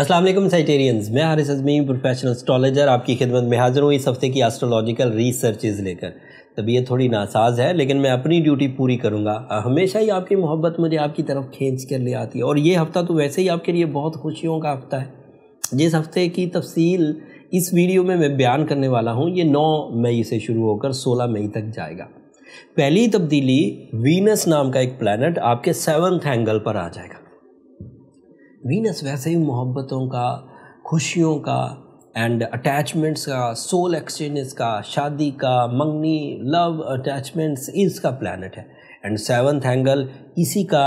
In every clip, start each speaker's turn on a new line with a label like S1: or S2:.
S1: असलम साइटेरियंस मैं Haris Azmi professional astrologer आपकी खिदमत में हाजिर हूँ इस हफ्ते की एस्ट्रोलॉजिकल रिसर्चेज लेकर तबीयत थोड़ी नासाज है लेकिन मैं अपनी ड्यूटी पूरी करूँगा हमेशा ही आपकी मोहब्बत मुझे आपकी तरफ खींच कर ले आती है और ये हफ़्ता तो वैसे ही आपके लिए बहुत खुशियों का हफ़्ता है जिस हफ़्ते की तफसील इस वीडियो में मैं बयान करने वाला हूँ ये नौ मई से शुरू होकर सोलह मई तक जाएगा पहली तब्दीली वीनस नाम का एक प्लानट आपके सेवन्थ एंगल पर आ जाएगा वीनस वैसे ही मोहब्बतों का खुशियों का एंड अटैचमेंट्स का सोल एक्सचेंजेस का शादी का मंगनी लव अटैचमेंट्स इसका प्लानट है एंड सेवन्थ एंगल इसी का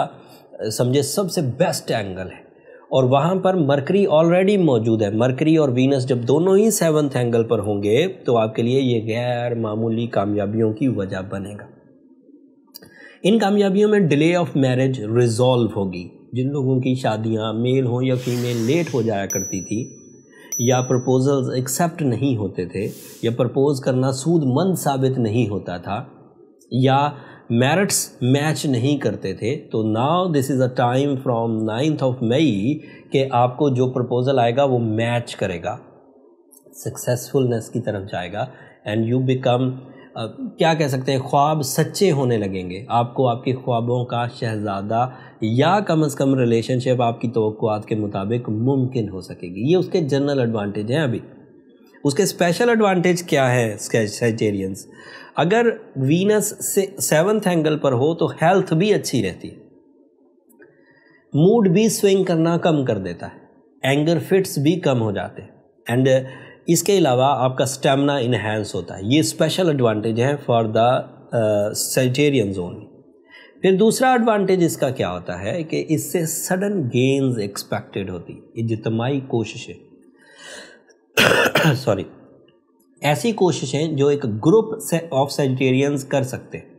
S1: समझे सबसे बेस्ट एंगल है और वहाँ पर मरकरी ऑलरेडी मौजूद है मरकरी और वीनस जब दोनों ही सेवन्थ एंगल पर होंगे तो आपके लिए ये गैर मामूली कामयाबियों की वजह बनेगा इन कामयाबियों में डिले ऑफ मैरिज रिजॉल्व होगी जिन लोगों की शादियां मेल हों या फीमेल लेट हो जाया करती थी या प्रपोजल्स एक्सेप्ट नहीं होते थे या प्रपोज करना सूदमंद साबित नहीं होता था या मेरिट्स मैच नहीं करते थे तो now this is a time from ninth of May कि आपको जो प्रपोज़ल आएगा वो मैच करेगा सक्सेसफुलनेस की तरफ जाएगा एंड यू बिकम क्या कह सकते हैं ख्वाब सच्चे होने लगेंगे आपको आपके ख्वाबों का शहजादा या कम अज़ कम रिलेशनशिप आपकी तोक़ात के मुताबिक मुमकिन हो सकेगी ये उसके जनरल एडवांटेज हैं अभी उसके स्पेशल एडवांटेज क्या है सेजेरियंस अगर वीनस से सेवन्थ एंगल पर हो तो हेल्थ भी अच्छी रहती है मूड भी स्विंग करना कम कर देता है एंगर फिट्स भी कम हो जाते हैं एंड इसके अलावा आपका स्टेमिना इन्हेंस होता है ये स्पेशल एडवांटेज है फॉर द सेजिटेरियन जोन फिर दूसरा एडवांटेज इसका क्या होता है कि इससे सडन गेंस एक्सपेक्टेड होती इजतमाही कोशिशें सॉरी ऐसी कोशिशें जो एक ग्रुप से ऑफ सेंटेरियंस कर सकते हैं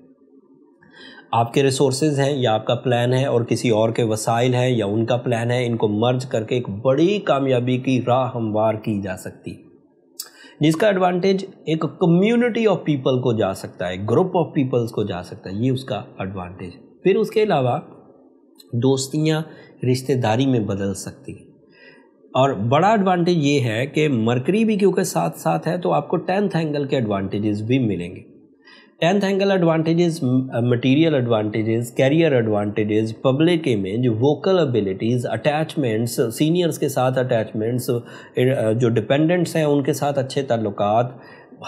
S1: आपके रिसोर्सेज हैं या आपका प्लान है और किसी और के वसाइल हैं या उनका प्लान है इनको मर्ज करके एक बड़ी कामयाबी की राह हमवार की जा सकती है जिसका एडवांटेज एक कम्युनिटी ऑफ पीपल को जा सकता है ग्रुप ऑफ पीपल्स को जा सकता है ये उसका एडवांटेज फिर उसके अलावा दोस्तियाँ रिश्तेदारी में बदल सकती हैं और बड़ा एडवांटेज ये है कि मरकरी भी क्योंकि साथ साथ है तो आपको टेंथ एंगल के एडवांटेजेस भी मिलेंगे tenth angle advantages material advantages career advantages public image vocal abilities attachments seniors के साथ अटैचमेंट्स uh, जो डिपेंडेंट्स हैं उनके साथ अच्छे तल्लुक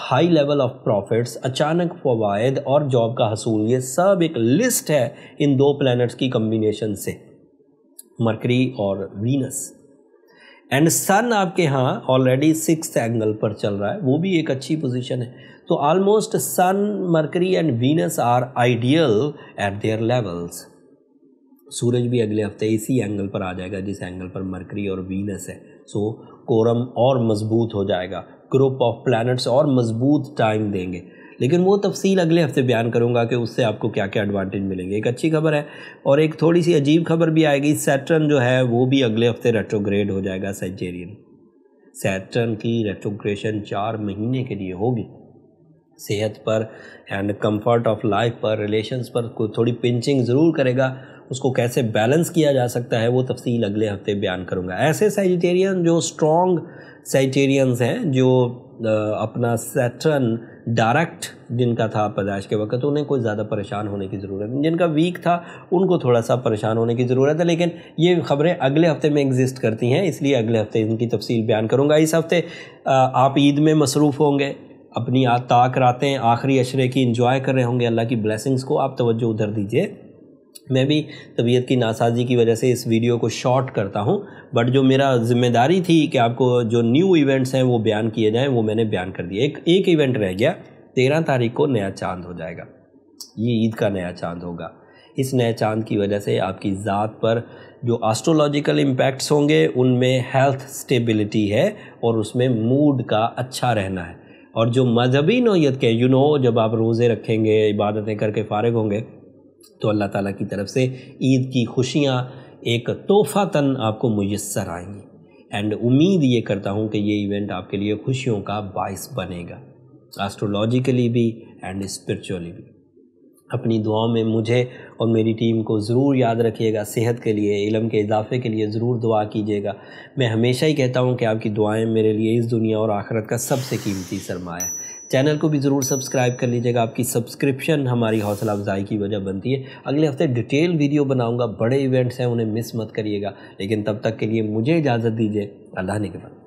S1: हाई लेवल ऑफ प्रॉफिट्स अचानक फवायद और जॉब का हसूल ये सब एक लिस्ट है इन दो प्लैनेट्स की कम्बिनेशन से मरकरी और वीनस एंड सन आपके यहाँ ऑलरेडी सिक्स एंगल पर चल रहा है वो भी एक अच्छी पोजिशन है तो almost sun Mercury and Venus are ideal at their levels सूरज भी अगले हफ्ते इसी एंगल पर आ जाएगा जिस एंगल पर मरकरी और वीनस है सो कोरम और मजबूत हो जाएगा ग्रुप ऑफ प्लैनेट्स और मजबूत टाइम देंगे लेकिन वो तफसील अगले हफ्ते बयान करूँगा कि उससे आपको क्या क्या एडवांटेज मिलेंगे एक अच्छी खबर है और एक थोड़ी सी अजीब खबर भी आएगी सैटर्न जो है वो भी अगले हफ्ते रेट्रोग्रेड हो जाएगा सेजेरियन सैटर्न की रेट्रोग्रेशन चार महीने के लिए होगी सेहत पर एंड कंफर्ट ऑफ लाइफ पर रिलेशंस पर कोई थोड़ी पिंचिंग ज़रूर करेगा उसको कैसे बैलेंस किया जा सकता है वो तफसील अगले हफ्ते बयान करूँगा ऐसे साइजिटेरियन जो स्ट्रॉन्ग साइटेरियंस हैं जो अपना सेटरन डायरेक्ट जिनका था पैदाइश के वक्त उन्हें कोई ज़्यादा परेशान होने की ज़रूरत नहीं जिनका वीक था उनको थोड़ा सा परेशान होने की ज़रूरत है लेकिन ये ख़बरें अगले हफ्ते में एग्जिस्ट करती हैं इसलिए अगले हफ्ते इनकी तफसील बयान करूँगा इस हफ़्ते आप ईद में मसरूफ़ होंगे अपनी ताक रातें आखिरी अशरे की इंजॉय कर रहे होंगे अल्लाह की ब्लेसिंग्स को आप तवज्जो उधर दीजिए मैं भी तबीयत की नासाजी की वजह से इस वीडियो को शॉर्ट करता हूँ बट जो मेरा जिम्मेदारी थी कि आपको जो न्यू इवेंट्स हैं वो बयान किए जाएं वो मैंने बयान कर दिया एक एक इवेंट रह गया तेरह तारीख को नया चांद हो जाएगा ये ईद का नया चांद होगा इस नए चांद की वजह से आपकी ज़ात पर जो आस्ट्रोलॉजिकल इम्पैक्ट्स होंगे उनमें हेल्थ स्टेबिलिटी है और उसमें मूड का अच्छा रहना है और जो मजहबी नोयत के यू नो जब आप रोज़े रखेंगे इबादतें करके फ़ारग होंगे तो अल्लाह ताला की तरफ से ईद की खुशियाँ एक तोहफ़ा तन आपको मैसर आएंगी एंड उम्मीद ये करता हूँ कि ये इवेंट आपके लिए खुशियों का बायस बनेगा एस्ट्रोलॉजिकली भी एंड स्पिरिचुअली भी अपनी दुआओं में मुझे और मेरी टीम को ज़रूर याद रखिएगा सेहत के लिए इलम के इजाफे के लिए ज़रूर दुआ कीजिएगा मैं हमेशा ही कहता हूँ कि आपकी दुआएँ मेरे लिए इस दुनिया और आखरत का सबसे कीमती सरमाया है चैनल को भी ज़रूर सब्सक्राइब कर लीजिएगा आपकी सब्सक्रिप्शन हमारी हौसला अफजाई की वजह बनती है अगले हफ्ते डिटेल वीडियो बनाऊँगा बड़े इवेंट्स हैं उन्हें मिस मत करिएगा लेकिन तब तक के लिए मुझे इजाज़त दीजिए अल्लाह ने के बाद